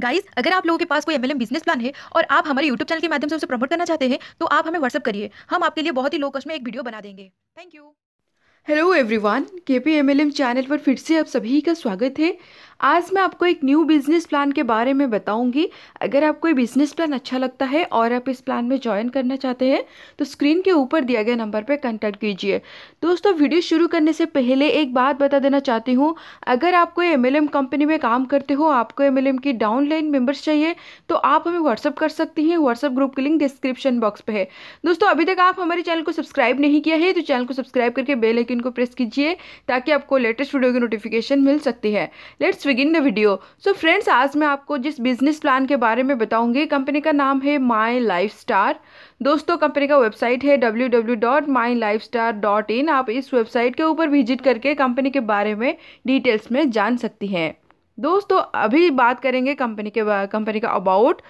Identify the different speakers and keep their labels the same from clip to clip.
Speaker 1: guys अगर आप लोगों के पास कोई एमएलएम बिजनेस प्लान है और आप हमारे यूट्यूब चैनल के माध्यम से उसे प्रमोट करना चाहते हैं तो आप हमें व्हाट्सअप करिए हम आपके लिए बहुत ही लो कॉस्ट में एक वीडियो बना देंगे thank you hello everyone KPMLM channel पर फिर से आप सभी का स्वागत है आज मैं आपको एक न्यू बिजनेस प्लान के बारे में बताऊंगी अगर आपको ये बिजनेस प्लान अच्छा लगता है और आप इस प्लान में ज्वाइन करना चाहते हैं तो स्क्रीन के ऊपर दिया गया नंबर पर कांटेक्ट कीजिए दोस्तों वीडियो शुरू करने से पहले एक बात बता देना चाहती हूँ अगर आप कोई एम कंपनी में काम करते हो आपको एम की डाउनलाइन मेम्बर्स चाहिए तो आप हमें व्हाट्सअप कर सकती हैं व्हाट्सअप ग्रुप की लिंक डिस्क्रिप्शन बॉक्स पर है दोस्तों अभी तक आप हमारे चैनल को सब्सक्राइब नहीं किया है तो चैनल को सब्सक्राइब करके बेलाइकन आइकन को प्रेस कीजिए ताकि आपको लेटेस्ट वीडियो की नोटिफिकेशन मिल सकती है let's begin the video so friends आज मैं आपको जिस बिजनेस प्लान के बारे में बताऊंगी कंपनी का नाम है माई लाइफ स्टार दोस्तों कंपनी का वेबसाइट है डब्ल्यू आप इस वेबसाइट के ऊपर विजिट करके कंपनी के बारे में डिटेल्स में जान सकती हैं दोस्तों अभी बात करेंगे कंपनी के कंपनी का अबाउट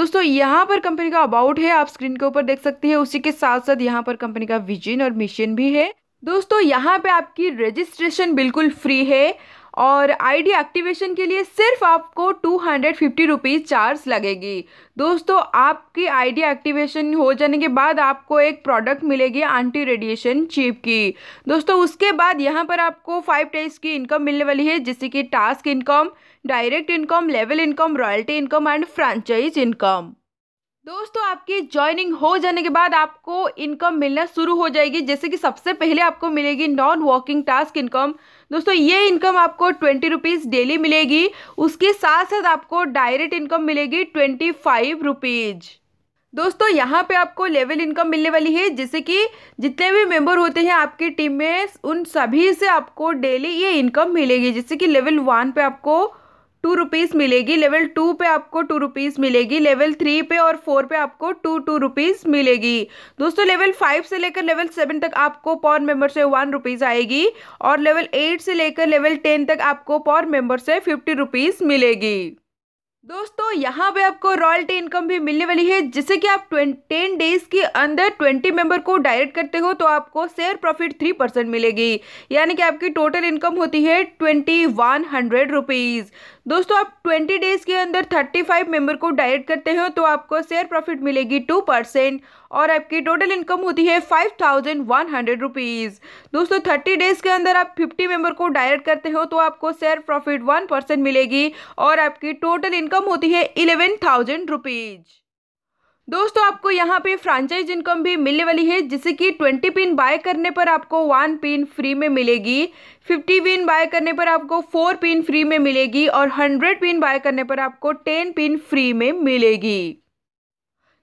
Speaker 1: दोस्तों यहाँ पर कंपनी का अबाउट है आप स्क्रीन के ऊपर देख सकते हैं उसी के साथ साथ यहाँ पर कंपनी का विजन और मिशन भी है दोस्तों यहाँ पे आपकी रजिस्ट्रेशन बिल्कुल फ्री है और आईडी एक्टिवेशन के लिए सिर्फ आपको two hundred fifty rupees charge लगेगी दोस्तों आपकी आईडी एक्टिवेशन हो जाने के बाद आपको एक प्रोडक्ट मिलेगी एंटी रेडिएशन चिप की दोस्तों उसके बाद यहाँ पर आपको फाइव टाइप्स की इनकम मिलने वाली है जैसे कि task income direct income level income royalty income and franchise income दोस्तों आपकी ज्वाइनिंग हो जाने के बाद आपको इनकम मिलना शुरू हो जाएगी जैसे कि सबसे पहले आपको मिलेगी नॉन वर्किंग टास्क इनकम दोस्तों ये इनकम आपको ट्वेंटी रुपीज़ डेली मिलेगी उसके साथ साथ आपको डायरेक्ट इनकम मिलेगी ट्वेंटी फाइव रुपीज़ दोस्तों यहाँ पे आपको लेवल इनकम मिलने वाली है जैसे कि जितने भी मेंबर होते हैं आपकी टीम में उन सभी से आपको डेली ये इनकम मिलेगी जैसे कि लेवल वन पे आपको टू रुपीज़ मिलेगी लेवल टू पे आपको टू रुपीज़ मिलेगी लेवल थ्री पे और फोर पे आपको टू टू रुपीज़ मिलेगी दोस्तों लेवल फाइव से लेकर लेवल सेवन तक आपको पॉर मेंबर से वन रुपीज़ आएगी और लेवल एट से लेकर लेवल टेन तक आपको पॉर मेंबर से फिफ्टी रुपीज़ मिलेगी दोस्तों यहाँ पे आपको रॉयल्टी इनकम भी मिलने वाली है जिससे कि आप टेन डेज के अंदर ट्वेंटी मेंबर को डायरेक्ट करते हो तो आपको शेयर प्रॉफिट थ्री परसेंट मिलेगी यानी कि आपकी टोटल इनकम होती है ट्वेंटी वन हंड्रेड रुपीज़ दोस्तों आप ट्वेंटी डेज़ के अंदर थर्टी फाइव मेम्बर को डायरेक्ट करते हो तो आपको शेयर प्रॉफिट मिलेगी टू परसेंट और आपकी टोटल इनकम होती है five thousand one hundred rupees दोस्तों थर्टी डेज़ के अंदर आप फिफ्टी मेम्बर को डायरेक्ट करते हो तो आपको शेयर प्रॉफिट वन परसेंट मिलेगी और आपकी टोटल इनकम होती है इलेवन थाउजेंड रुपीज़ दोस्तों आपको यहाँ पे फ्रांचाइज इनकम भी मिलने वाली है जिससे कि ट्वेंटी पिन बाय करने पर आपको वन पिन फ्री में मिलेगी फिफ्टी पिन बाय करने पर आपको फोर पिन फ्री में मिलेगी और हंड्रेड पिन बाय करने पर आपको टेन पिन फ्री में मिलेगी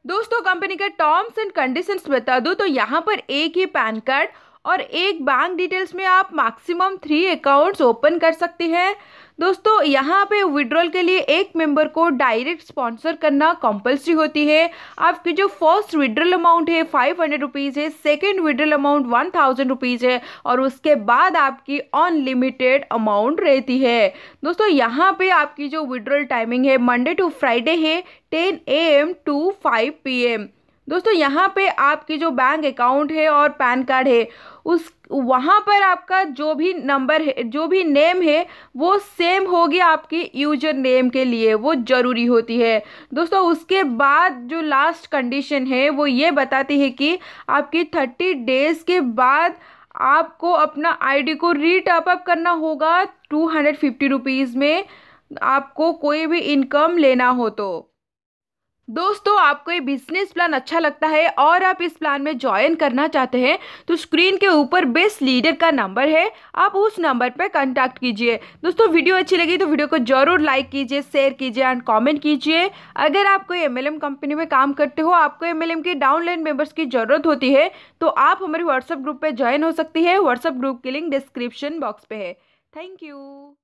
Speaker 1: दोस्तों कंपनी के टर्म्स एंड कंडीशंस बता दूँ तो यहाँ पर एक ही पैन कार्ड और एक बैंक डिटेल्स में आप मैक्सिमम थ्री अकाउंट्स ओपन कर सकते हैं दोस्तों यहाँ पे विड्रॉल के लिए एक मेंबर को डायरेक्ट स्पॉन्सर करना कंपलसरी होती है आपकी जो फर्स्ट विड्रॉल अमाउंट है फाइव हंड्रेड रुपीज़ है second withdrawal amount one thousand rupees है और उसके बाद आपकी अनलिमिटेड अमाउंट रहती है दोस्तों यहाँ पे आपकी जो विड्रॉल टाइमिंग है मंडे टू फ्राइडे है ten A M to five P M दोस्तों यहाँ पे आपकी जो बैंक अकाउंट है और पैन कार्ड है उस वहाँ पर आपका जो भी नंबर है जो भी नेम है वो सेम होगी आपकी यूजर नेम के लिए वो ज़रूरी होती है दोस्तों उसके बाद जो लास्ट कंडीशन है वो ये बताती है कि आपकी थर्टी डेज़ के बाद आपको अपना आईडी को री अप करना होगा टू हंड्रेड फिफ्टी रुपीज़ में आपको कोई भी इनकम लेना हो तो दोस्तों आपको ये बिजनेस प्लान अच्छा लगता है और आप इस प्लान में ज्वाइन करना चाहते हैं तो स्क्रीन के ऊपर बेस्ट लीडर का नंबर है आप उस नंबर पर कांटेक्ट कीजिए दोस्तों वीडियो अच्छी लगी तो वीडियो को जरूर लाइक कीजिए शेयर कीजिए एंड कमेंट कीजिए अगर आप कोई एम कंपनी में काम करते हो आपको एम के डाउनलाइन मेम्बर्स की ज़रूरत होती है तो आप हमारे व्हाट्सअप ग्रुप पर ज्वाइन हो सकती है व्हाट्सअप ग्रुप की लिंक डिस्क्रिप्शन बॉक्स पर है थैंक यू